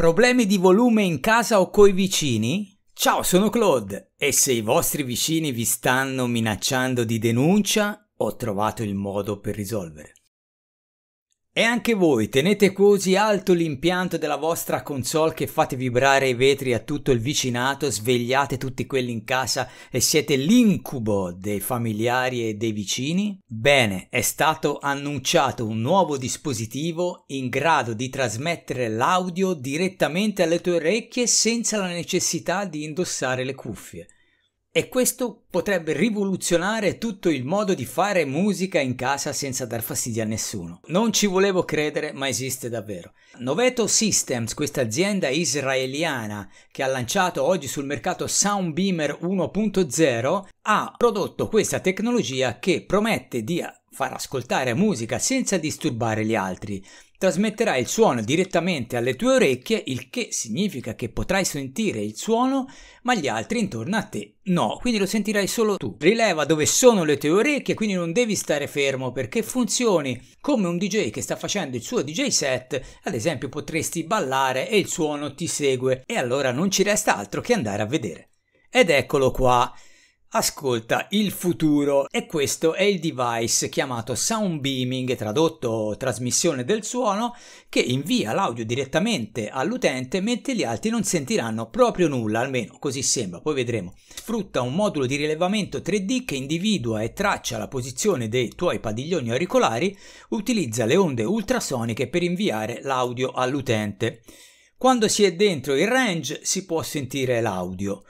Problemi di volume in casa o coi vicini? Ciao, sono Claude e se i vostri vicini vi stanno minacciando di denuncia, ho trovato il modo per risolvere. E anche voi tenete così alto l'impianto della vostra console che fate vibrare i vetri a tutto il vicinato, svegliate tutti quelli in casa e siete l'incubo dei familiari e dei vicini? Bene, è stato annunciato un nuovo dispositivo in grado di trasmettere l'audio direttamente alle tue orecchie senza la necessità di indossare le cuffie. E questo potrebbe rivoluzionare tutto il modo di fare musica in casa senza dar fastidio a nessuno. Non ci volevo credere, ma esiste davvero. Noveto Systems, questa azienda israeliana che ha lanciato oggi sul mercato Soundbeamer 1.0, ha prodotto questa tecnologia che promette di far ascoltare musica senza disturbare gli altri trasmetterà il suono direttamente alle tue orecchie, il che significa che potrai sentire il suono, ma gli altri intorno a te no, quindi lo sentirai solo tu. Rileva dove sono le tue orecchie, quindi non devi stare fermo perché funzioni come un DJ che sta facendo il suo DJ set, ad esempio potresti ballare e il suono ti segue e allora non ci resta altro che andare a vedere. Ed eccolo qua ascolta il futuro e questo è il device chiamato sound beaming, tradotto trasmissione del suono, che invia l'audio direttamente all'utente mentre gli altri non sentiranno proprio nulla, almeno così sembra, poi vedremo. Sfrutta un modulo di rilevamento 3D che individua e traccia la posizione dei tuoi padiglioni auricolari, utilizza le onde ultrasoniche per inviare l'audio all'utente. Quando si è dentro il range si può sentire l'audio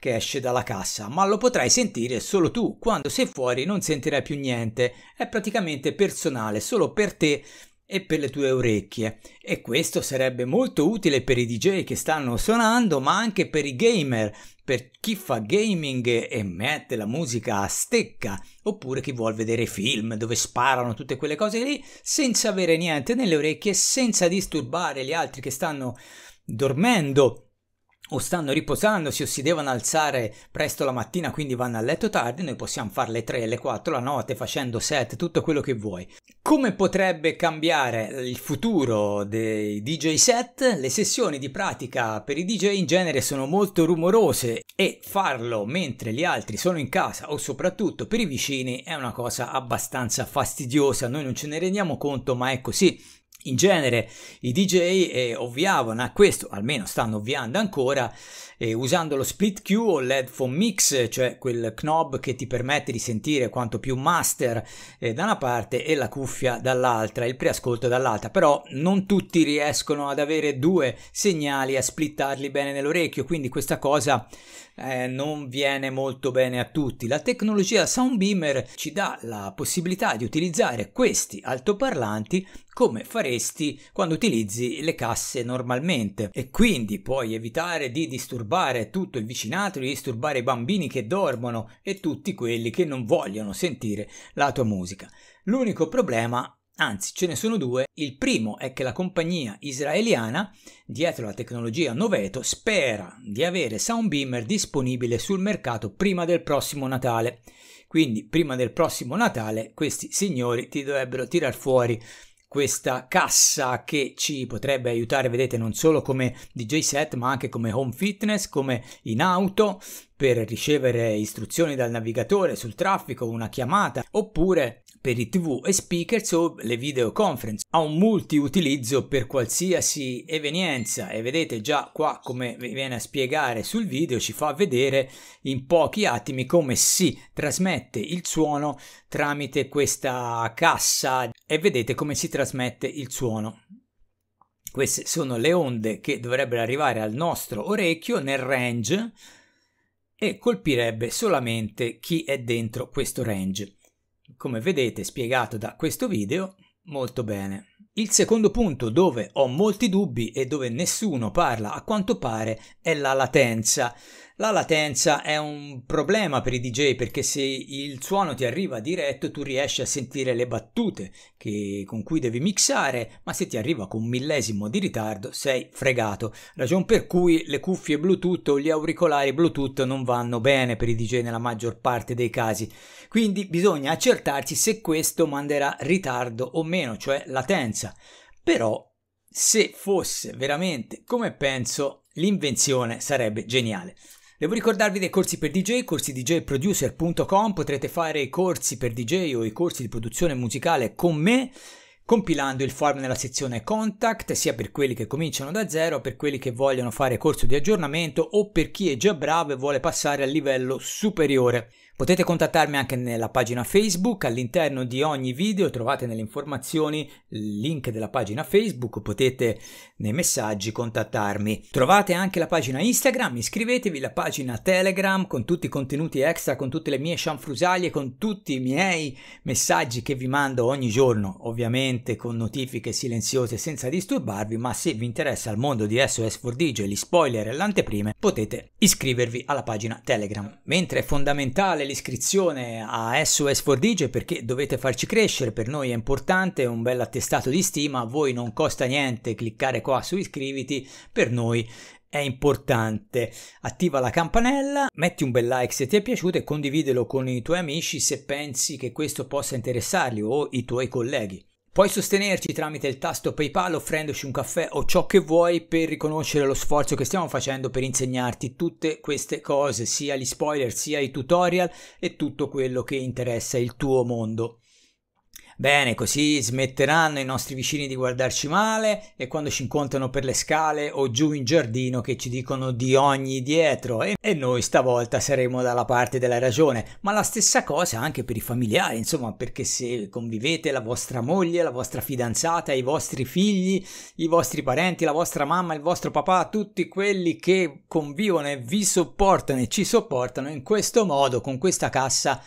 che esce dalla cassa, ma lo potrai sentire solo tu. Quando sei fuori non sentirai più niente. È praticamente personale, solo per te e per le tue orecchie. E questo sarebbe molto utile per i DJ che stanno suonando, ma anche per i gamer, per chi fa gaming e mette la musica a stecca, oppure chi vuol vedere film dove sparano tutte quelle cose lì senza avere niente nelle orecchie, senza disturbare gli altri che stanno dormendo o stanno riposandosi o si devono alzare presto la mattina quindi vanno a letto tardi, noi possiamo fare le 3, le 4 la notte facendo set, tutto quello che vuoi. Come potrebbe cambiare il futuro dei DJ set? Le sessioni di pratica per i DJ in genere sono molto rumorose e farlo mentre gli altri sono in casa o soprattutto per i vicini è una cosa abbastanza fastidiosa, noi non ce ne rendiamo conto ma è così in genere i DJ eh, ovviavano a questo, almeno stanno ovviando ancora, eh, usando lo split cue o l'headphone mix, cioè quel knob che ti permette di sentire quanto più master eh, da una parte e la cuffia dall'altra, il preascolto dall'altra. Però non tutti riescono ad avere due segnali a splittarli bene nell'orecchio, quindi questa cosa eh, non viene molto bene a tutti. La tecnologia Sound Beamer ci dà la possibilità di utilizzare questi altoparlanti come faresti quando utilizzi le casse normalmente e quindi puoi evitare di disturbare tutto il vicinato, di disturbare i bambini che dormono e tutti quelli che non vogliono sentire la tua musica. L'unico problema Anzi, ce ne sono due. Il primo è che la compagnia israeliana, dietro la tecnologia Noveto, spera di avere Soundbeamer disponibile sul mercato prima del prossimo Natale. Quindi, prima del prossimo Natale, questi signori ti dovrebbero tirar fuori questa cassa che ci potrebbe aiutare, vedete, non solo come DJ set, ma anche come home fitness, come in auto per ricevere istruzioni dal navigatore sul traffico, una chiamata, oppure per i TV e speakers o le videoconference. Ha un multiutilizzo per qualsiasi evenienza e vedete già qua come viene a spiegare sul video ci fa vedere in pochi attimi come si trasmette il suono tramite questa cassa e vedete come si trasmette il suono. Queste sono le onde che dovrebbero arrivare al nostro orecchio nel range e colpirebbe solamente chi è dentro questo range come vedete spiegato da questo video molto bene. Il secondo punto dove ho molti dubbi e dove nessuno parla a quanto pare è la latenza. La latenza è un problema per i DJ perché se il suono ti arriva diretto tu riesci a sentire le battute che, con cui devi mixare, ma se ti arriva con un millesimo di ritardo sei fregato. Ragion per cui le cuffie Bluetooth o gli auricolari Bluetooth non vanno bene per i DJ nella maggior parte dei casi. Quindi bisogna accertarsi se questo manderà ritardo o meno, cioè latenza scienza. Però se fosse veramente come penso, l'invenzione sarebbe geniale. Devo ricordarvi dei corsi per DJ, corsidjproducer.com, potrete fare i corsi per DJ o i corsi di produzione musicale con me compilando il form nella sezione Contact, sia per quelli che cominciano da zero, per quelli che vogliono fare corso di aggiornamento o per chi è già bravo e vuole passare al livello superiore. Potete contattarmi anche nella pagina Facebook, all'interno di ogni video trovate nelle informazioni il link della pagina Facebook, potete nei messaggi contattarmi. Trovate anche la pagina Instagram, iscrivetevi, la pagina Telegram con tutti i contenuti extra, con tutte le mie cianfrusaglie, con tutti i miei messaggi che vi mando ogni giorno, ovviamente normalmente con notifiche silenziose senza disturbarvi, ma se vi interessa il mondo di SOS 4 digio e gli spoiler e le potete iscrivervi alla pagina Telegram. Mentre è fondamentale l'iscrizione a SOS 4 digio perché dovete farci crescere, per noi è importante, un bel attestato di stima, a voi non costa niente cliccare qua su iscriviti, per noi è importante. Attiva la campanella, metti un bel like se ti è piaciuto e condividilo con i tuoi amici se pensi che questo possa interessarli o i tuoi colleghi. Puoi sostenerci tramite il tasto PayPal offrendoci un caffè o ciò che vuoi per riconoscere lo sforzo che stiamo facendo per insegnarti tutte queste cose, sia gli spoiler, sia i tutorial e tutto quello che interessa il tuo mondo. Bene, così smetteranno i nostri vicini di guardarci male e quando ci incontrano per le scale o giù in giardino che ci dicono di ogni dietro e, e noi stavolta saremo dalla parte della ragione. Ma la stessa cosa anche per i familiari, insomma, perché se convivete la vostra moglie, la vostra fidanzata, i vostri figli, i vostri parenti, la vostra mamma, il vostro papà, tutti quelli che convivono e vi sopportano e ci sopportano in questo modo, con questa cassa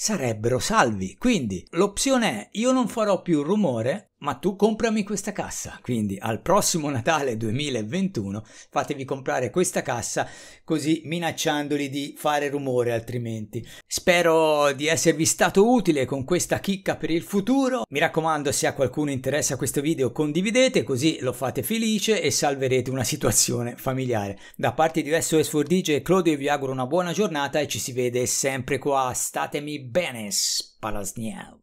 sarebbero salvi. Quindi l'opzione è io non farò più rumore ma tu comprami questa cassa. Quindi al prossimo Natale 2021 fatevi comprare questa cassa così minacciandoli di fare rumore altrimenti. Spero di esservi stato utile con questa chicca per il futuro. Mi raccomando se a qualcuno interessa questo video condividete così lo fate felice e salverete una situazione familiare. Da parte di Resto s DJ e Claudio vi auguro una buona giornata e ci si vede sempre qua. Statemi bene, Spalasniel.